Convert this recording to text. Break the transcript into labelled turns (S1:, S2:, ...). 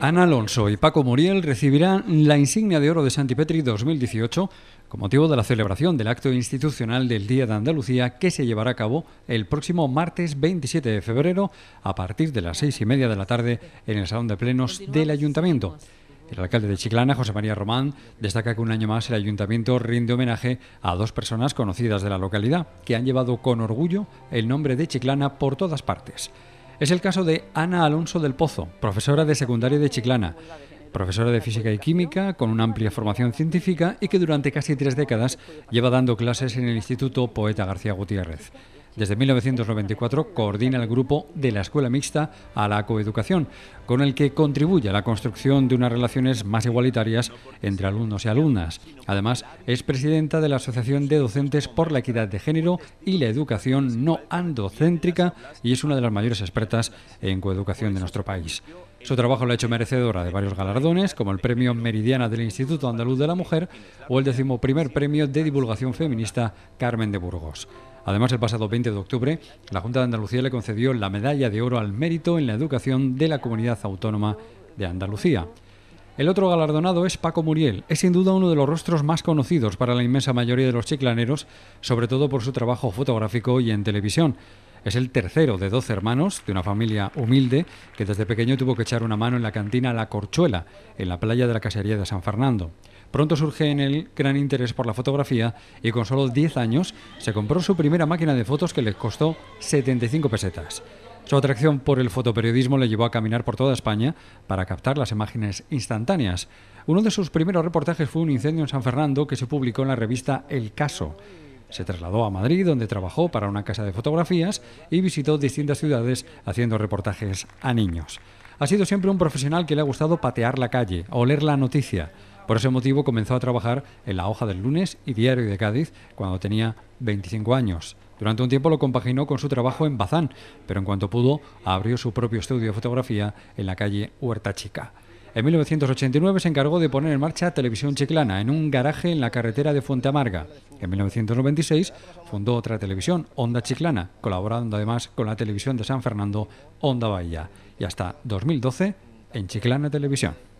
S1: Ana Alonso y Paco Muriel recibirán la insignia de oro de Santipetri 2018 con motivo de la celebración del acto institucional del Día de Andalucía que se llevará a cabo el próximo martes 27 de febrero a partir de las seis y media de la tarde en el Salón de Plenos del Ayuntamiento. El alcalde de Chiclana, José María Román, destaca que un año más el ayuntamiento rinde homenaje a dos personas conocidas de la localidad que han llevado con orgullo el nombre de Chiclana por todas partes. Es el caso de Ana Alonso del Pozo, profesora de secundaria de Chiclana, profesora de física y química con una amplia formación científica y que durante casi tres décadas lleva dando clases en el Instituto Poeta García Gutiérrez. Desde 1994 coordina el grupo de la Escuela Mixta a la Coeducación, con el que contribuye a la construcción de unas relaciones más igualitarias entre alumnos y alumnas. Además, es presidenta de la Asociación de Docentes por la Equidad de Género y la Educación No Andocéntrica y es una de las mayores expertas en coeducación de nuestro país. Su trabajo la ha hecho merecedora de varios galardones, como el Premio Meridiana del Instituto Andaluz de la Mujer o el primer Premio de Divulgación Feminista Carmen de Burgos. Además, el pasado 20 de octubre, la Junta de Andalucía le concedió la Medalla de Oro al Mérito en la Educación de la Comunidad Autónoma de Andalucía. El otro galardonado es Paco Muriel. Es sin duda uno de los rostros más conocidos para la inmensa mayoría de los chiclaneros, sobre todo por su trabajo fotográfico y en televisión. Es el tercero de 12 hermanos de una familia humilde que desde pequeño tuvo que echar una mano en la cantina La Corchuela, en la playa de la Casería de San Fernando. Pronto surge en él gran interés por la fotografía y con solo 10 años se compró su primera máquina de fotos que le costó 75 pesetas. Su atracción por el fotoperiodismo le llevó a caminar por toda España para captar las imágenes instantáneas. Uno de sus primeros reportajes fue un incendio en San Fernando que se publicó en la revista El Caso. Se trasladó a Madrid, donde trabajó para una casa de fotografías y visitó distintas ciudades haciendo reportajes a niños. Ha sido siempre un profesional que le ha gustado patear la calle, o leer la noticia, por ese motivo comenzó a trabajar en La Hoja del Lunes y Diario de Cádiz cuando tenía 25 años. Durante un tiempo lo compaginó con su trabajo en Bazán, pero en cuanto pudo abrió su propio estudio de fotografía en la calle Huerta Chica. En 1989 se encargó de poner en marcha Televisión Chiclana en un garaje en la carretera de Fuente Amarga. En 1996 fundó otra televisión, Onda Chiclana, colaborando además con la televisión de San Fernando, Onda Bahía. Y hasta 2012 en Chiclana Televisión.